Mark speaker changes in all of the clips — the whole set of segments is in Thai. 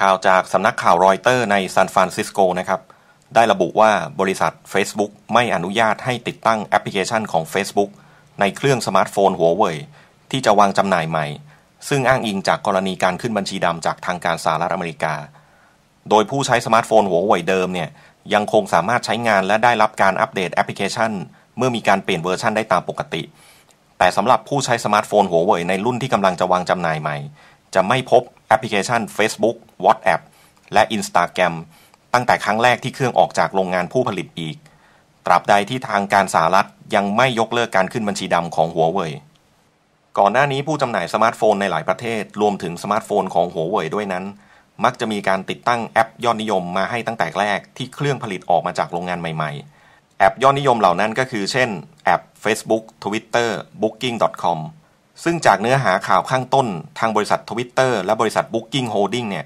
Speaker 1: ข่าวจากสำนักข่าวรอยเตอร์ในซานฟรานซิสโกนะครับได้ระบุว่าบริษัท Facebook ไม่อนุญาตให้ติดตั้งแอปพลิเคชันของ Facebook ในเครื่องสมาร์ทโฟนหัวเว่ยที่จะวางจำหน่ายใหม่ ซึ่งอ้างอิงจากกรณีการขึ้นบัญชีดำจากทางการสหรัฐอเมริกา โดยผู้ใช้สมาร์ทโฟนหัวเว่ยเดิมเนี่ยยังคงสามารถใช้งานและได้รับการอัปเดตแอปพลิเคชัน เมื่อมีการเปลี่ยนเวอร์ชันได้ตามปกติ แต่สำหรับผู้ใช้สมาร์ทโฟนหัวเว่ยในรุ่นที่กำลังจะวางจำหน่ายใหม่จะไม่พบแอปพลิเคชัน Facebook WhatsApp และ Instagram ตั้งแต่ครั้งแรกที่เครื่องออกจากโรงงานผู้ผลิตอีก ตราบใดที่ทางการสหรัฐยังไม่ยกเลิกการขึ้นบัญชีดำของหัวเว่ยก่อนหน้านี้ผู้จำหน่ายสมาร์ทโฟนในหลายประเทศ รวมถึงสมาร์ทโฟนของหัวเว่ยด้วยนั้น มักจะมีการติดตั้งแอปยอดนิยมมาให้ตั้งแต่แรกที่เครื่องผลิตออกมาจากโรงงานใหม่ๆ แอปยอดนิยมเหล่านั้นก็คือเช่นแอป Facebook Twitter Booking.com ซึ่งจากเนื้อหาข่าวข้างต้น ทางบริษัททวิตเตอร์และบริษัท Booking Holding เนี่ย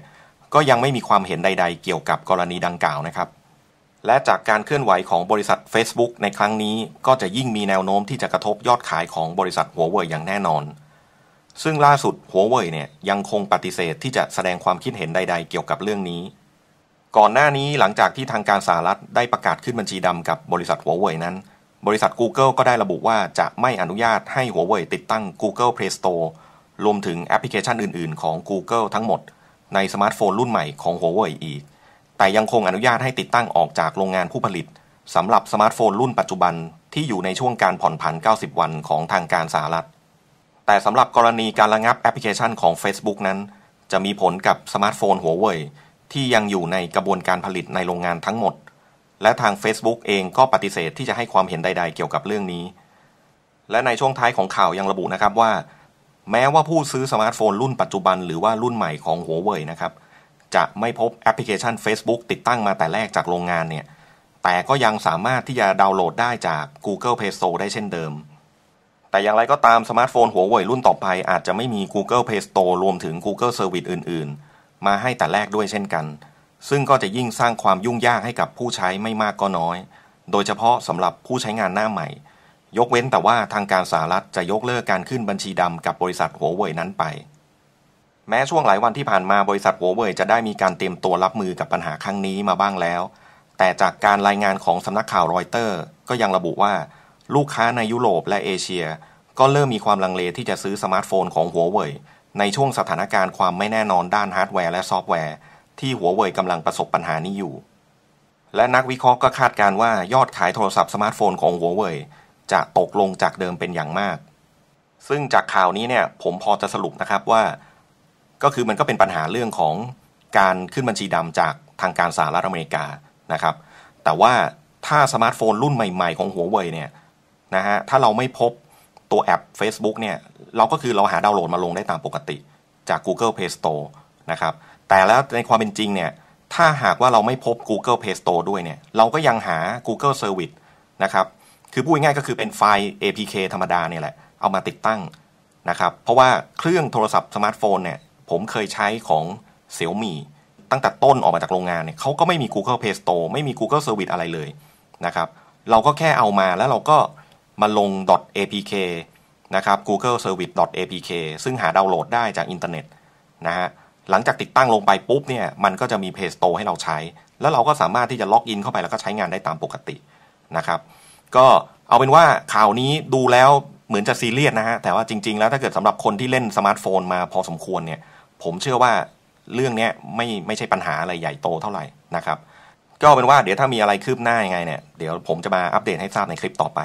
Speaker 1: ก็ยังไม่มีความเห็นใดๆเกี่ยวกับกรณีดังกล่าวนะครับ และจากการเคลื่อนไหวของบริษัท Facebook ในครั้งนี้ก็จะยิ่งมีแนวโน้มที่จะกระทบยอดขายของบริษัทหัวเว่ยอย่างแน่นอน ซึ่งล่าสุดหัวเว่ยเนี่ยยังคงปฏิเสธที่จะแสดงความคิดเห็นใด ๆ เกี่ยวกับเรื่องนี้ ก่อนหน้านี้หลังจากที่ทางการสหรัฐได้ประกาศขึ้นบัญชีดำกับบริษัทหัวเว่ยนั้นบริษัท Google ก็ได้ระบุว่า จะไม่อนุญาตให้หัวเว่ยติดตั้ง Google Play Store รวมถึงแอปพลิเคชันอื่น ๆ ของ Google ทั้งหมดในสมาร์ทโฟนรุ่นใหม่ของหัวเว่ยอีก แต่ยังคงอนุญาตให้ติดตั้งออกจากโรงงานผู้ผลิต สำหรับสมาร์ทโฟนรุ่นปัจจุบันที่อยู่ในช่วงการผ่อนผัน 90 วันของทางการสหรัฐแต่สำหรับกรณีการระงับแอปพลิเคชันของ Facebook นั้น จะมีผลกับสมาร์ทโฟนหัวเว่ยที่ยังอยู่ในกระบวนการผลิตในโรงงานทั้งหมดและทาง Facebook เองก็ปฏิเสธที่จะให้ความเห็นใด ๆ เกี่ยวกับเรื่องนี้ และในช่วงท้ายของข่าวยังระบุนะครับว่า แม้ว่าผู้ซื้อสมาร์ทโฟนรุ่นปัจจุบันหรือว่ารุ่นใหม่ของหัวเว่ยนะครับจะไม่พบแอปพลิเคชัน Facebook ติดตั้งมาแต่แรกจากโรงงานเนี่ยแต่ก็ยังสามารถที่จะดาวน์โหลดได้จาก Google Play Store ได้เช่นเดิม แต่อย่างไรก็ตามสมาร์ทโฟนหัวเว่ยรุ่นต่อไป อาจจะไม่มี Google Play Store รวมถึง Google Service อื่น ๆ มาให้แต่แรกด้วยเช่นกันซึ่งก็จะยิ่งสร้างความยุ่งยากให้กับผู้ใช้ไม่มากก็น้อย โดยเฉพาะสำหรับผู้ใช้งานหน้าใหม่ ยกเว้นแต่ว่าทางการสหรัฐจะยกเลิกการขึ้นบัญชีดำกับบริษัทหัวเว่ยนั้นไป แม้ช่วงหลายวันที่ผ่านมาบริษัทหัวเว่ยจะได้มีการเตรียมตัวรับมือกับปัญหาครั้งนี้มาบ้างแล้ว แต่จากการรายงานของสำนักข่าวรอยเตอร์ ก็ยังระบุว่าลูกค้าในยุโรปและเอเชีย ก็เริ่มมีความลังเลที่จะซื้อสมาร์ทโฟนของหัวเว่ยในช่วงสถานการณ์ความไม่แน่นอนด้านฮาร์ดแวร์และซอฟต์แวร์ที่หัวเว่ยกำลังประสบปัญหานี้อยู่ และนักวิเคราะห์ก็คาดการว่ายอดขายโทรศัพท์สมาร์ทโฟนของหัวเว่ยจะตกลงจากเดิมเป็นอย่างมาก ซึ่งจากข่าวนี้เนี่ยผมพอจะสรุปนะครับว่า ก็คือมันก็เป็นปัญหาเรื่องของการขึ้นบัญชีดำจากทางการสหรัฐอเมริกานะครับ แต่ว่าถ้าสมาร์ทโฟนรุ่นใหม่ๆของหัวเว่ยเนี่ยนะฮะถ้าเราไม่พบตัวแอป Facebook เนี่ยเราก็คือเราหาดาวน์โหลดมาลงได้ตามปกติจาก Google Play Store นะครับ แต่แล้วในความเป็นจริงเนี่ย ถ้าหากว่าเราไม่พบ Google Play Store ด้วยเนี่ย เราก็ยังหา Google Service นะครับ คือ พูดง่ายก็คือเป็นไฟล์ APK ธรรมดาเนี่ยแหละ เอามาติดตั้งนะครับ เพราะว่าเครื่องโทรศัพท์สมาร์ทโฟนเนี่ย ผมเคยใช้ของเซี่ยมีตั้งแต่ต้นออกมาจากโรงงานเนี่ยเขาก็ไม่มี Google Play Store ไม่มี Google Service อะไรเลยนะครับ เราก็แค่เอามาแล้วเราก็มาลง .apk นะครับ google service apk ซึ่งหาดาวน์โหลดได้จากอินเทอร์เน็ตนะฮะหลังจากติดตั้งลงไปปุ๊บเนี่ยมันก็จะมี Play Store ให้เราใช้ แล้วเราก็สามารถที่จะล็อกอินเข้าไปแล้วก็ใช้งานได้ตามปกตินะครับก็เอาเป็นว่าข่าวนี้ดูแล้วเหมือนจะซีเรียสนะฮะแต่ว่าจริงๆ แล้วถ้าเกิดสำหรับคนที่เล่นสมาร์ทโฟนมาพอสมควรเนี่ยผมเชื่อว่าเรื่องนี้ไม่ไม่ใช่ปัญหาอะไรใหญ่โตเท่าไหร่นะครับ ก็เอาเป็นว่าเดี๋ยวถ้ามีอะไรคืบหน้ายังไงเนี่ยเดี๋ยวผมจะมาอัปเดตให้ทราบในคลิปต่อไป